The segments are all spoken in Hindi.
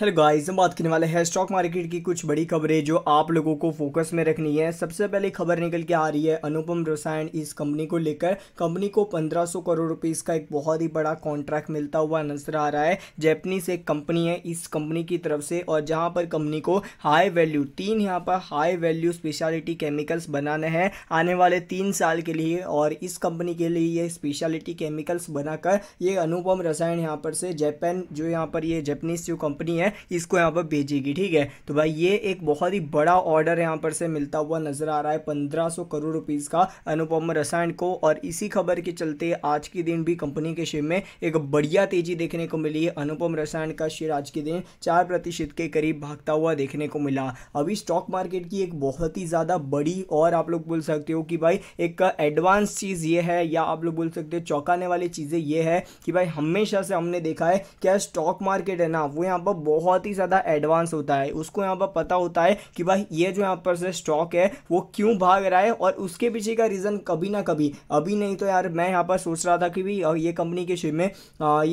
हेलो गाइस हम बात करने वाले हैं स्टॉक मार्केट की कुछ बड़ी खबरें जो आप लोगों को फोकस में रखनी है सबसे पहले खबर निकल के आ रही है अनुपम रसायन इस कंपनी को लेकर कंपनी को 1500 करोड़ रुपए का एक बहुत ही बड़ा कॉन्ट्रैक्ट मिलता हुआ नजर आ रहा है जैपनीस एक कंपनी है इस कंपनी की तरफ से और जहाँ पर कंपनी को हाई वैल्यू तीन यहाँ पर हाई वैल्यू स्पेशलिटी केमिकल्स बनाने हैं आने वाले तीन साल के लिए और इस कंपनी के लिए ये स्पेशलिटी केमिकल्स बनाकर ये अनुपम रसायन यहाँ पर से जैपन जो यहाँ पर ये जैपनीज जो कंपनी है है इसको यहाँ पर भेजेगी ठीक है तो भाई ये एक बहुत ही बड़ा ऑर्डर यहाँ पर से मिलता हुआ नजर आ रहा है पंद्रह करोड़ रुपीज़ का अनुपम रसायन को और इसी खबर के चलते आज के दिन भी कंपनी के शेयर में एक बढ़िया तेजी देखने को मिली है अनुपम रसायन का शेयर आज के दिन चार प्रतिशत के करीब भागता हुआ देखने को मिला अभी स्टॉक मार्केट की एक बहुत ही ज़्यादा बड़ी और आप लोग बोल सकते हो कि भाई एक एडवांस चीज़ ये है या आप लोग बोल सकते हो चौंकाने वाली चीज़ें ये है कि भाई हमेशा से हमने देखा है क्या स्टॉक मार्केट है ना वो यहाँ पर बहुत ही ज़्यादा एडवांस होता है उसको यहाँ पर पता होता है कि भाई ये जो यहाँ पर से स्टॉक है वो क्यों भाग रहा है और उसके पीछे का रीज़न कभी ना कभी अभी नहीं तो यार मैं यहाँ पर सोच रहा था कि भाई ये कंपनी के शेयर में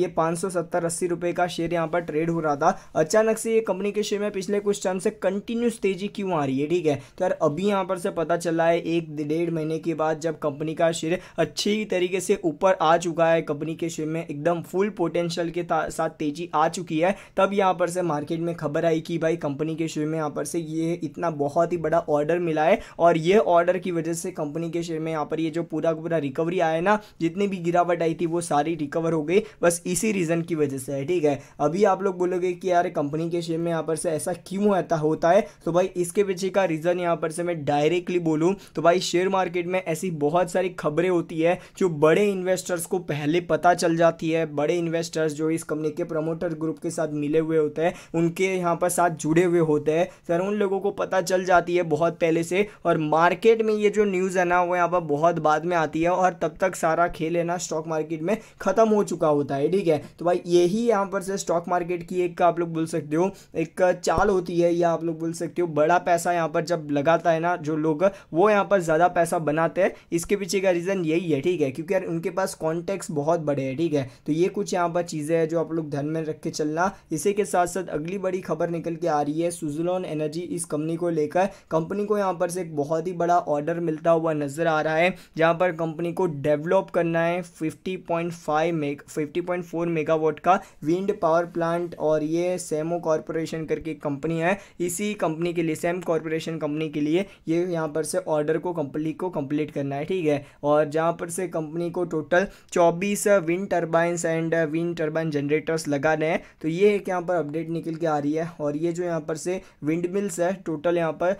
ये पाँच सौ सत्तर अस्सी रुपये का शेयर यहाँ पर ट्रेड हो रहा था अचानक से ये कंपनी के शेयर में पिछले कुछ टाइम से कंटिन्यूस तेज़ी क्यों आ रही है ठीक है तो यार अभी यहाँ पर से पता चल रहा है एक डेढ़ महीने के बाद जब कंपनी का शेयर अच्छी तरीके से ऊपर आ चुका है कंपनी के शेयर में एकदम फुल पोटेंशियल के साथ तेज़ी आ चुकी है तब यहाँ पर से मार्केट में खबर आई कि भाई कंपनी के शेयर में यहाँ पर से ये इतना बहुत ही बड़ा ऑर्डर मिला है और ये ऑर्डर की वजह से कंपनी के शेयर में यहाँ पर ये जो पूरा पूरा रिकवरी आया ना जितनी भी गिरावट आई थी वो सारी रिकवर हो गई बस इसी रीज़न की वजह से है ठीक है अभी आप लोग बोलोगे कि यार कंपनी के शेयर में यहाँ पर से ऐसा क्यों ऐसा होता है तो भाई इसके पीछे का रीज़न यहाँ पर से मैं डायरेक्टली बोलूँ तो भाई शेयर मार्केट में ऐसी बहुत सारी खबरें होती है जो बड़े इन्वेस्टर्स को पहले पता चल जाती है बड़े इन्वेस्टर्स जो इस कंपनी के प्रमोटर ग्रुप के साथ मिले हुए होते हैं है उनके यहाँ पर साथ जुड़े हुए होते हैं सर उन लोगों को पता चल जाती है बहुत पहले से और मार्केट में ये जो न्यूज़ है ना वो यहाँ पर बहुत बाद में आती है और तब तक सारा खेल है ना स्टॉक मार्केट में ख़त्म हो चुका होता है ठीक है तो भाई यही यहाँ पर से स्टॉक मार्केट की एक आप लोग बोल सकते हो एक चाल होती है या आप लोग बोल सकते हो बड़ा पैसा यहाँ पर जब लगाता है ना जो लोग वो यहाँ पर ज़्यादा पैसा बनाते हैं इसके पीछे का रीज़न यही है ठीक है क्योंकि यार उनके पास कॉन्टैक्ट्स बहुत बड़े हैं ठीक है तो ये कुछ यहाँ पर चीज़ें हैं जो आप लोग ध्यान में रख के चलना इसी के साथ साथ साथ अगली बड़ी खबर निकल के आ रही है सुजलॉन एनर्जी इस कंपनी को लेकर कंपनी को यहाँ पर से एक बहुत ही बड़ा ऑर्डर मिलता हुआ नजर आ रहा है जहाँ पर कंपनी को डेवलप करना है 50.5 मेग 50.4 मेगावाट का विंड पावर प्लांट और ये सेमो कॉरपोरेशन करके कंपनी है इसी कंपनी के लिए सेम कॉरपोरेशन कंपनी के लिए ये यहाँ पर से ऑर्डर को कंपनी को कंप्लीट करना है ठीक है और जहाँ पर से कंपनी को total 24 wind turbines and wind turbine generators लगाने हैं तो ये एक यहाँ पर अपडेट अपडेट निकल के आ रही है और ये जो यहाँ पर से विंड मिल्स है टोटल यहाँ पर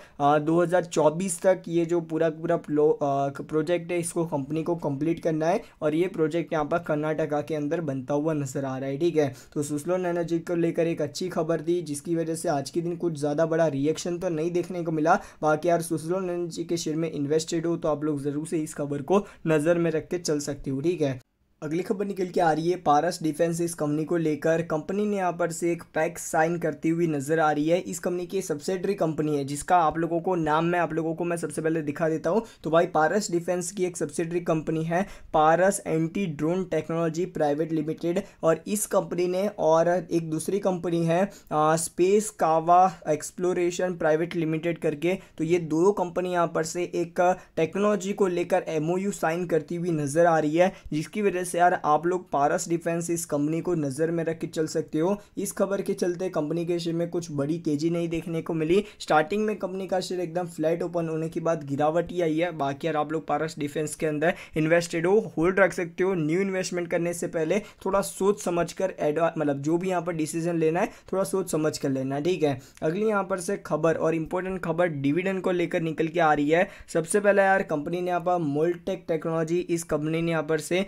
दो तक ये जो पूरा पूरा प्रोजेक्ट है इसको कंपनी को कंप्लीट करना है और ये प्रोजेक्ट यहाँ पर कर्नाटका के अंदर बनता हुआ नजर आ रहा है ठीक है तो सुस्लोन एनर्जी को लेकर एक अच्छी खबर दी जिसकी वजह से आज के दिन कुछ ज़्यादा बड़ा रिएक्शन तो नहीं देखने को मिला बाकी यार सुस्लोन एनर्जी के शेयर में इन्वेस्टेड हो तो आप लोग ज़रूर से इस खबर को नज़र में रख के चल सकते हो ठीक है अगली खबर निकल के आ रही है पारस डिफेंस इस कंपनी को लेकर कंपनी ने यहाँ पर से एक पैक साइन करती हुई नज़र आ रही है इस कंपनी की सब्सिडरी कंपनी है जिसका आप लोगों को नाम मैं आप लोगों को मैं सबसे पहले दिखा देता हूँ तो भाई पारस डिफेंस की एक सब्सिडरी कंपनी है Paras anti drone technology private limited और इस कंपनी ने और एक दूसरी कंपनी है आ, स्पेस कावा एक्सप्लोरेशन प्राइवेट लिमिटेड करके तो ये दो कंपनी यहाँ पर से एक टेक्नोलॉजी को लेकर एम साइन करती हुई नज़र आ रही है जिसकी वजह गाइस यार आप लोग पारस डिफेंस इस कंपनी को नज़र में रख के चल सकते हो इस खबर के चलते कंपनी के शेयर में कुछ बड़ी तेजी नहीं देखने को मिली स्टार्टिंग में कंपनी का शेयर एकदम फ्लैट ओपन होने के बाद गिरावट ही आई है बाकी यार आप लोग पारस डिफेंस के अंदर इन्वेस्टेड हो होल्ड रख सकते हो न्यू इन्वेस्टमेंट करने से पहले थोड़ा सोच समझ कर मतलब जो भी यहाँ पर डिसीजन लेना है थोड़ा सोच समझ कर लेना ठीक है अगली यहाँ पर से खबर और इंपॉर्टेंट खबर डिविडेंड को लेकर निकल के आ रही है सबसे पहले यार कंपनी ने यहाँ पर मोल्टेक टेक्नोलॉजी इस कंपनी ने यहाँ पर से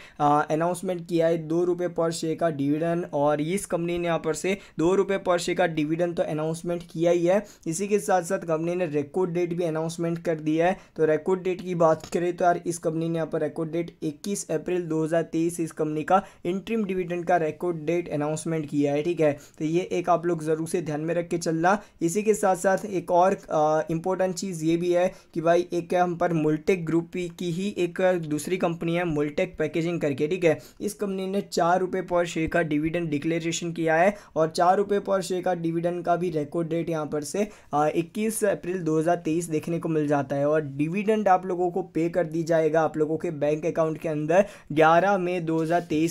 अनाउंसमेंट किया है दो रुपये पर शेयर का डिविडन और इस कंपनी ने यहाँ पर से दो रुपये पर शेयर का डिविडन तो अनाउंसमेंट किया ही है इसी के साथ साथ कंपनी ने रिकॉर्ड डेट भी अनाउंसमेंट कर दिया है तो रिकॉर्ड डेट की बात करें तो यार इस कंपनी ने यहाँ पर रिकॉर्ड डेट इक्कीस अप्रैल दो इस कंपनी का इंट्रीम डिविडेंड का रिकॉर्ड डेट अनाउंसमेंट किया है ठीक है तो ये एक आप लोग ज़रूर से ध्यान में रख के चलना इसी के साथ साथ एक और इंपॉर्टेंट चीज़ ये भी है कि भाई एक हम पर मुलटेक ग्रुप की ही एक दूसरी कंपनी है मुल्टेक पैकेजिंग करके ठीक ठीक है इस कंपनी ने चार रुपये पर शेयर का डिविडेंड डिक्लेरेशन किया है और चार रुपये पर शेयर का डिविडेंड का भी रिकॉर्ड डेट यहाँ पर से इक्कीस अप्रैल दो देखने को मिल जाता है और डिविडेंड आप लोगों को पे कर दी जाएगा आप लोगों के बैंक अकाउंट के अंदर ग्यारह मई दो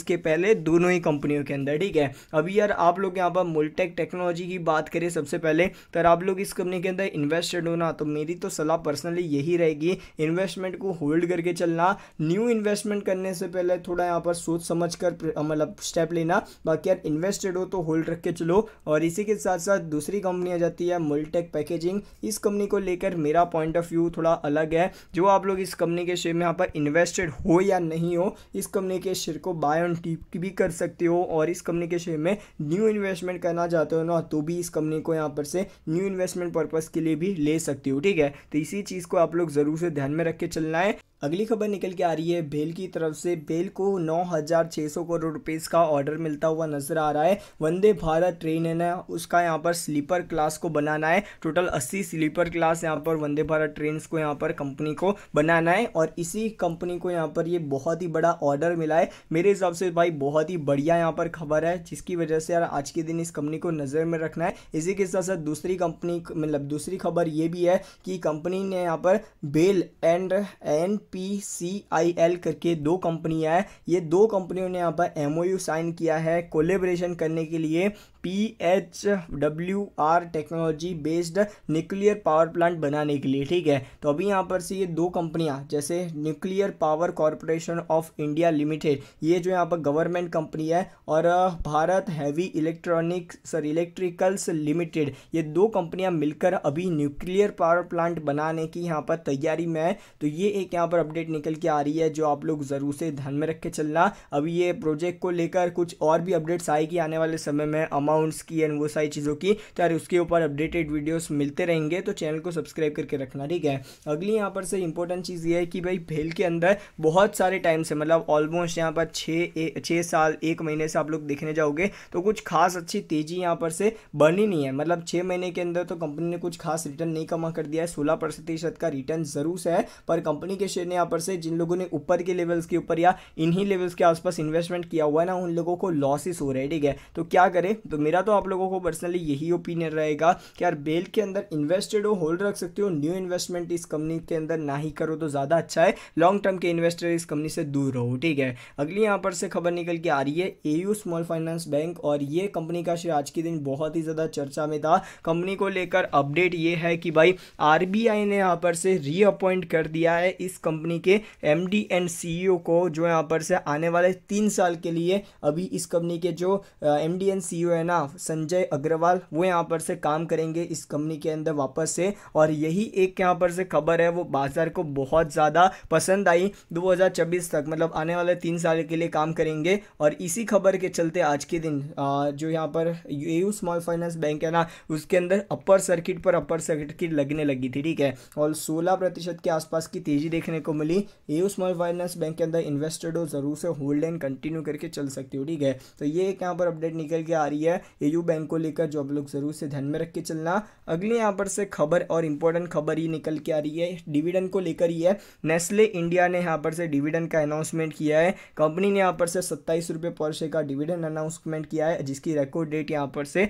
के पहले दोनों ही कंपनियों के अंदर ठीक है अभी यार आप लोग यहाँ पर मुलटेक टेक्नोलॉजी की बात करें सबसे पहले तो आप लोग इस कंपनी के अंदर इन्वेस्टेड होना तो मेरी तो सलाह पर्सनली यही रहेगी इन्वेस्टमेंट को होल्ड करके चलना न्यू इन्वेस्टमेंट करने से पहले थोड़ा यहाँ पर सोच समझ कर मतलब स्टेप लेना बाकी यार इन्वेस्टेड हो तो होल्ड रख के चलो और इसी के साथ साथ दूसरी कंपनी आ जाती है मुलटेक पैकेजिंग इस कंपनी को लेकर मेरा पॉइंट ऑफ व्यू थोड़ा अलग है जो आप लोग इस कंपनी के शेयर में यहाँ पर इन्वेस्टेड हो या नहीं हो इस कंपनी के शेयर को बाय ऑन टीप भी कर सकते हो और इस कंपनी के शेयर में न्यू इन्वेस्टमेंट करना चाहते हो ना तो भी इस कंपनी को यहाँ पर से न्यू इन्वेस्टमेंट पर्पज़ के लिए भी ले सकते हो ठीक है तो इसी चीज़ को आप लोग ज़रूर से ध्यान में रख के चलना है अगली खबर निकल के आ रही है बेल की तरफ से बेल को 9,600 करोड़ रुपीस का ऑर्डर मिलता हुआ नजर आ रहा है वंदे भारत ट्रेन है ना उसका यहाँ पर स्लीपर क्लास को बनाना है टोटल 80 स्लीपर क्लास यहाँ पर वंदे भारत ट्रेन को यहाँ पर कंपनी को बनाना है और इसी कंपनी को यहाँ पर ये बहुत ही बड़ा ऑर्डर मिला है मेरे हिसाब से भाई बहुत ही बढ़िया यहाँ पर खबर है जिसकी वजह से यार आज के दिन इस कंपनी को नज़र में रखना है इसी के साथ साथ दूसरी कंपनी मतलब दूसरी खबर ये भी है कि कंपनी ने यहाँ पर BEL and and P C I L करके दो कंपनियां हैं ये दो कंपनियों ने यहाँ पर एम साइन किया है कोलेब्रेशन करने के लिए P H W R technology based nuclear power plant बनाने के लिए ठीक है तो अभी यहाँ पर से ये दो कंपनियाँ जैसे nuclear power corporation of India limited ये जो यहाँ पर गवर्नमेंट कंपनी है और Bharat heavy electronics sir electricals limited ये दो कंपनियाँ मिलकर अभी न्यूक्लियर पावर प्लांट बनाने की यहाँ पर तैयारी में है तो ये एक यहाँ पर अपडेट निकल के आ रही है जो आप लोग ज़रूर से ध्यान में रख के चलना अभी ये प्रोजेक्ट को लेकर कुछ और भी अपडेट्स आएगी आने वाले समय में अमाउंट्स की एंड वो सारी चीज़ों की तो यार उसके ऊपर अपडेटेड वीडियोस मिलते रहेंगे तो चैनल को सब्सक्राइब करके रखना ठीक है अगली यहाँ पर से इंपॉर्टेंट चीज़ ये है कि भाई भेल के अंदर बहुत सारे टाइम से मतलब ऑलमोस्ट यहाँ पर छः छः साल एक महीने से आप लोग देखने जाओगे तो कुछ खास अच्छी तेज़ी यहाँ पर से बनी नहीं है मतलब छः महीने के अंदर तो कंपनी ने कुछ खास रिटर्न नहीं कमा कर दिया है सोलह प्रतिशत का रिटर्न ज़रूर से है पर कंपनी के शेयर ने यहाँ पर से जिन लोगों ने ऊपर के लेवल्स के ऊपर या इन्हीं लेवल्स के आसपास इन्वेस्टमेंट किया हुआ है ना उन लोगों को लॉसेस हो रहे हैं ठीक है तो क्या करें तो तो मेरा तो आप लोगों को पर्सनली यही ओपिनियन रहेगा कि यार बेल के अंदर इन्वेस्टेड हो होल्ड रख सकते हो न्यू इन्वेस्टमेंट इस कंपनी के अंदर ना ही करो तो ज़्यादा अच्छा है लॉन्ग टर्म के इन्वेस्टर इस कंपनी से दूर रहो ठीक है अगली यहाँ पर से खबर निकल के आ रही है ए स्मॉल फाइनेंस बैंक और ये कंपनी का शेयर आज के दिन बहुत ही ज़्यादा चर्चा में था कंपनी को लेकर अपडेट ये है कि भाई आर ने यहाँ पर से रीअपॉइंट कर दिया है इस कंपनी के एम एंड सी को जो यहाँ पर से आने वाले तीन साल के लिए अभी इस कंपनी के जो एम डी एंड सी है ना संजय अग्रवाल वो यहाँ पर से काम करेंगे इस कंपनी के अंदर वापस से और यही एक यहाँ पर से खबर है वो बाजार को बहुत ज़्यादा पसंद आई 2024 तक मतलब आने वाले तीन साल के लिए काम करेंगे और इसी खबर के चलते आज के दिन आ, जो यहाँ पर ए स्मॉल फाइनेंस बैंक है ना उसके अंदर अपर सर्किट पर अपर सर्किट लगने लगी थी ठीक है और सोलह प्रतिशत के आसपास की तेज़ी देखने को मिली ए स्मॉल फाइनेंस बैंक के अंदर इन्वेस्टेड हो ज़रूर से होल्ड एंड कंटिन्यू करके चल सकती हो ठीक है तो ये एक यहाँ पर अपडेट निकल के आ रही है है एयू बैंक को लेकर जो आप लोग ज़रूर से ध्यान में रख के चलना अगले यहाँ पर से खबर और इंपॉर्टेंट खबर ही निकल के आ रही है डिविडेंड को लेकर ही है नेस्ले इंडिया ने यहाँ पर से डिविडेंड का अनाउंसमेंट किया है कंपनी ने यहाँ पर से सत्ताईस रुपये पर शेयर का डिविडेंड अनाउंसमेंट किया है जिसकी रिकॉर्ड डेट यहाँ पर से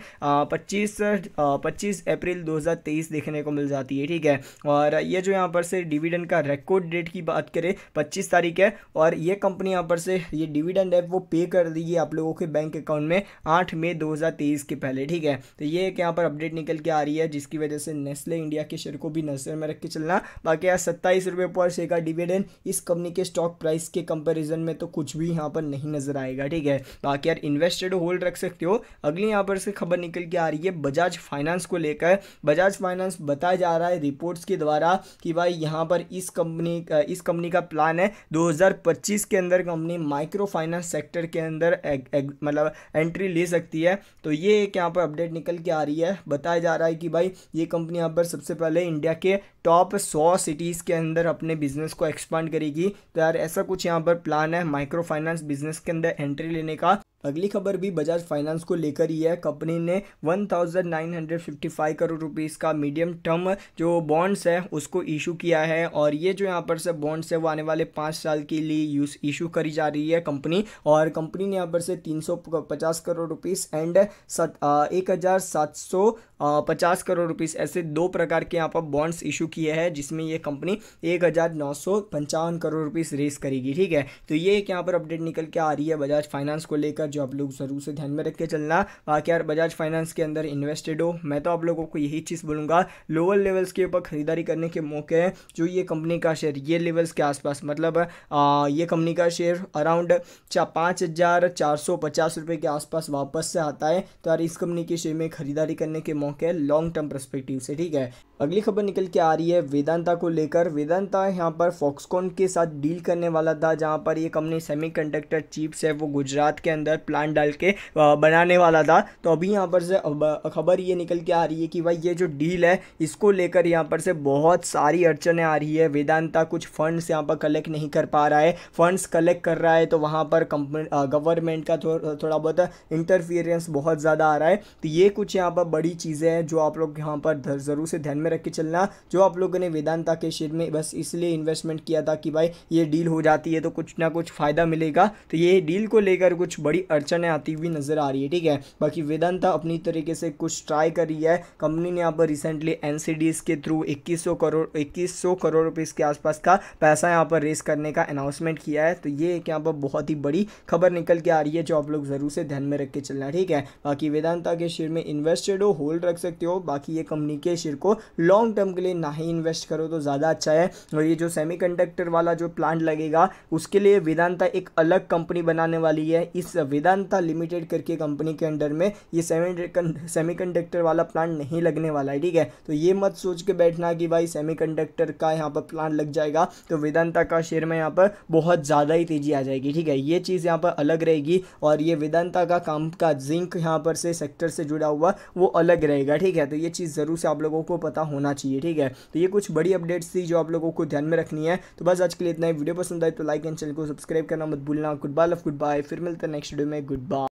पच्चीस पच्चीस अप्रैल दो देखने को मिल जाती है ठीक है और ये जो यहाँ पर से डिविडेंड का रिकॉर्ड डेट की बात करें पच्चीस तारीख है और ये कंपनी यहाँ पर से ये डिविडेंड है वो पे कर दी आप लोगों के बैंक अकाउंट में आठ मई दो 2023 के पहले ठीक है तो ये एक यहाँ पर अपडेट निकल के आ रही है जिसकी वजह से नेस्ले इंडिया के शेयर को भी नजर में रख के चलना बाकी यार सत्ताईस रुपये पर शेयर का डिविडेंड इस कंपनी के स्टॉक प्राइस के कंपेरिजन में तो कुछ भी यहाँ पर नहीं नजर आएगा ठीक है बाकी यार इन्वेस्टेड होल्ड रख सकते हो अगली यहाँ पर से खबर निकल के आ रही है बजाज फाइनेंस को लेकर बजाज फाइनेंस बताया जा रहा है रिपोर्ट्स के द्वारा कि भाई यहाँ पर इस कंपनी इस कंपनी का प्लान है 2025 के अंदर कंपनी माइक्रो फाइनेंस सेक्टर के अंदर मतलब एंट्री ले सकती है तो ये एक यहाँ पर अपडेट निकल के आ रही है बताया जा रहा है कि भाई ये कंपनी यहाँ पर सबसे पहले इंडिया के टॉप सौ सिटीज़ के अंदर अपने बिजनेस को एक्सपांड करेगी तो यार ऐसा कुछ यहाँ पर प्लान है माइक्रो फाइनेंस बिजनेस के अंदर एंट्री लेने का अगली खबर भी बजाज फाइनेंस को लेकर ही है कंपनी ने 1955 करोड़ रुपीस का मीडियम टर्म जो बॉन्ड्स है उसको इशू किया है और ये जो यहाँ पर से बॉन्ड्स है वो आने वाले पाँच साल के लिए यूज इशू करी जा रही है कंपनी और कंपनी ने यहाँ पर से 350 करोड़ रुपीस एंड सत एक हज़ार सात सौ पचास करोड़ रुपीस ऐसे दो प्रकार के यहाँ पर बॉन्ड्स इशू किए हैं जिसमें ये कंपनी एक हज़ार नौ सौ पंचावन करोड़ रुपीस रेस करेगी ठीक है तो ये एक यहाँ पर अपडेट निकल के आ रही है बजाज फाइनेंस को लेकर जो आप लोग ज़रूर से ध्यान में रख के चलना बाकी यार बजाज फाइनेंस के अंदर इन्वेस्टेड हो मैं तो आप लोगों को यही चीज़ बोलूँगा लोअर लेवल्स के ऊपर खरीदारी करने के मौके हैं जो ये कंपनी का शेयर ये लेवल्स के आसपास मतलब आ, ये कंपनी का शेयर अराउंड चा पाँच हज़ार चार सौ पचास रुपये के आसपास वापस से आता है तो यार इस कंपनी के शेयर में खरीदारी करने के मौके मौके लॉन्ग टर्म परस्पेक्टिव से ठीक है अगली खबर निकल के आ रही है वेदांता को लेकर वेदांता यहाँ पर फॉक्सकॉन के साथ डील करने वाला था जहाँ पर ये कंपनी सेमीकंडक्टर चिप्स है वो गुजरात के अंदर प्लांट डाल के बनाने वाला था तो अभी यहाँ पर से खबर ये निकल के आ रही है कि भाई ये जो डील है इसको लेकर यहाँ पर से बहुत सारी अड़चने आ रही है वेदांता कुछ फंड्स यहाँ पर कलेक्ट नहीं कर पा रहा है फंड्स कलेक्ट कर रहा है तो वहाँ पर गवर्नमेंट का थो, थोड़ा बहुत इंटरफियरेंस बहुत ज़्यादा आ रहा है तो ये कुछ यहाँ पर बड़ी चीज़ें हैं जो आप लोग यहाँ पर ज़रूर से ध्यान में में रख के चलना जो आप लोगों ने वेदांता के शेयर में बस इसलिए इन्वेस्टमेंट किया था कि भाई ये डील हो जाती है तो कुछ ना कुछ फ़ायदा मिलेगा तो ये डील को लेकर कुछ बड़ी अड़चने आती हुई नज़र आ रही है ठीक है बाकी वेदांता अपनी तरीके से कुछ ट्राई कर रही है कंपनी ने यहाँ पर रिसेंटली एन के थ्रू इक्कीस करोड़ इक्कीस करोड़ रुपीज़ के आसपास का पैसा यहाँ पर रेस करने का अनाउंसमेंट किया है तो ये एक यहाँ पर बहुत ही बड़ी खबर निकल के आ रही है जो आप लोग ज़रूर से ध्यान में रख के चलना ठीक है बाकी वेदांता के शेयर में इन्वेस्टेड हो होल्ड रख सकते हो बाकी ये कंपनी के शेयर को लॉन्ग टर्म के लिए ना ही इन्वेस्ट करो तो ज़्यादा अच्छा है और ये जो सेमी वाला जो प्लांट लगेगा उसके लिए वेदांता एक अलग कंपनी बनाने वाली है इस वेदांता लिमिटेड करके कंपनी के अंडर में ये सेमी सेमी कंडक्टर वाला प्लांट नहीं लगने वाला है ठीक है तो ये मत सोच के बैठना कि भाई सेमी कंडक्टर का यहाँ पर प्लांट लग जाएगा तो वेदांता का शेयर में यहाँ पर बहुत ज़्यादा ही तेज़ी आ जाएगी ठीक है ये चीज़ यहाँ पर अलग रहेगी और ये वेदांता का काम का जिंक यहाँ पर से सेक्टर से जुड़ा हुआ वो अलग रहेगा ठीक है तो ये चीज़ ज़रूर से आप लोगों को पता होना चाहिए ठीक है तो ये कुछ बड़ी अपडेट्स थी जो आप लोगों को ध्यान में रखनी है तो बस आज के लिए इतना ही वीडियो पसंद आए तो लाइक एंड चैनल को सब्सक्राइब करना मत भूलना goodbye love goodbye फिर मिलते हैं नेक्स्ट वीडियो में गुड बाय